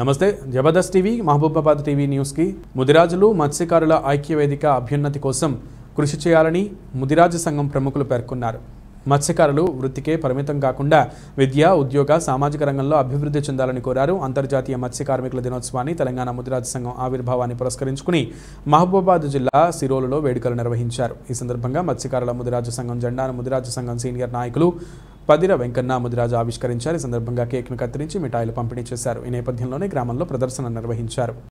నమస్తే Jabardasth TV Mahabubabad TV న్యూస్కి ముదిరాజులు మత్స్యకారుల ఐక్యవేదిక అభ్యున్నతి కోసం కృషి చేయాలని ముదిరాజు సంఘం ప్రముఖులు పేర్కొన్నారు మత్స్యకారులు వృత్తికే పరిమితం కాకుండా విద్య ఉద్యోగ సామాజిక రంగంలో అభివృద్ధి చెందాలని కోరారు అంతర్జాతీయ మత్స్య కార్మికుల దినోత్సవాన్ని తెలంగాణ ముదిరాజు సంఘం ఆవిర్భావాన్ని పురస్కరించుకుని మహబూబాబాద్ జిల్లా సిరోలులో వేడుకలు నిర్వహించారు ఈ సందర్భంగా మత్స్యకారుల ముదిరాజు సంఘం జెండాను ముదిరాజు సంఘం సీనియర్ నాయకులు పదిర వెంకన్న ముదిరాజు ఆవిష్కరించారు ఈ సందర్భంగా కేక్ను కత్తిరించి మిఠాయిలు పంపిణీ చేశారు ఈ నేపథ్యంలోనే గ్రామంలో ప్రదర్శన నిర్వహించారు